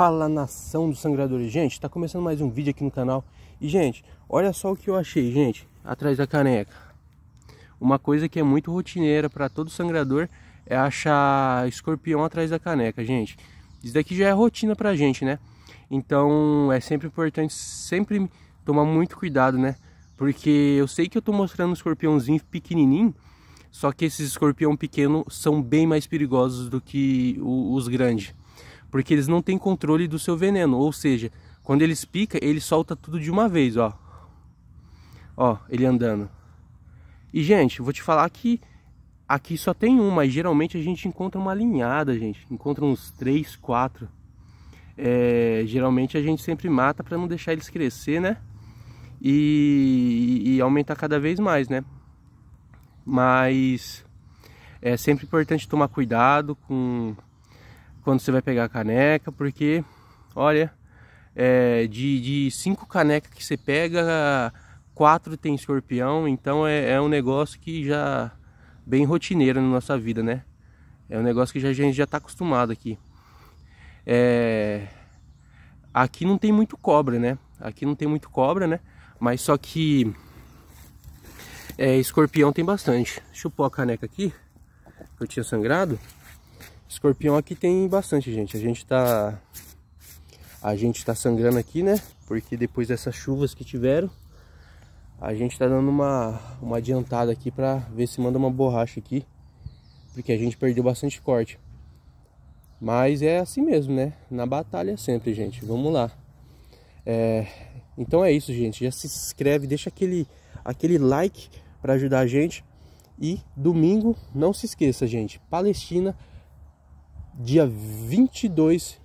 Fala nação do sangradores, gente, está começando mais um vídeo aqui no canal E gente, olha só o que eu achei, gente, atrás da caneca Uma coisa que é muito rotineira para todo sangrador é achar escorpião atrás da caneca, gente Isso daqui já é rotina pra gente, né? Então é sempre importante sempre tomar muito cuidado, né? Porque eu sei que eu tô mostrando um escorpiãozinho pequenininho Só que esses escorpião pequeno são bem mais perigosos do que os grandes porque eles não têm controle do seu veneno, ou seja, quando eles pica, ele solta tudo de uma vez, ó. Ó, ele andando. E gente, vou te falar que aqui só tem uma, e geralmente a gente encontra uma linhada, gente, encontra uns três, quatro. É, geralmente a gente sempre mata para não deixar eles crescer, né? e, e aumentar cada vez mais, né? Mas é sempre importante tomar cuidado com quando você vai pegar a caneca, porque, olha, é, de, de cinco canecas que você pega, quatro tem escorpião, então é, é, um negócio que já bem rotineiro na nossa vida, né? É um negócio que já, a gente já está acostumado aqui. É, aqui não tem muito cobra, né? Aqui não tem muito cobra, né? Mas só que é, escorpião tem bastante. Deixa eu pôr a caneca aqui, que eu tinha sangrado. Escorpião aqui tem bastante, gente. A gente tá... A gente tá sangrando aqui, né? Porque depois dessas chuvas que tiveram, a gente tá dando uma, uma adiantada aqui pra ver se manda uma borracha aqui. Porque a gente perdeu bastante corte. Mas é assim mesmo, né? Na batalha é sempre, gente. Vamos lá. É... Então é isso, gente. Já se inscreve, deixa aquele, aquele like para ajudar a gente. E domingo, não se esqueça, gente. Palestina dia 22,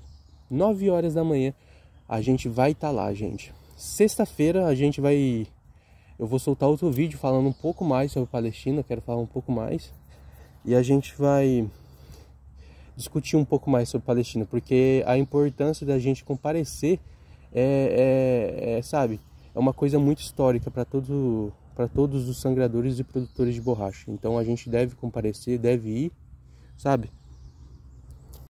9 horas da manhã, a gente vai estar tá lá, gente. Sexta-feira a gente vai eu vou soltar outro vídeo falando um pouco mais sobre Palestina, quero falar um pouco mais. E a gente vai discutir um pouco mais sobre Palestina, porque a importância da gente comparecer é, é, é sabe, é uma coisa muito histórica para todo, para todos os sangradores e produtores de borracha. Então a gente deve comparecer, deve ir, sabe?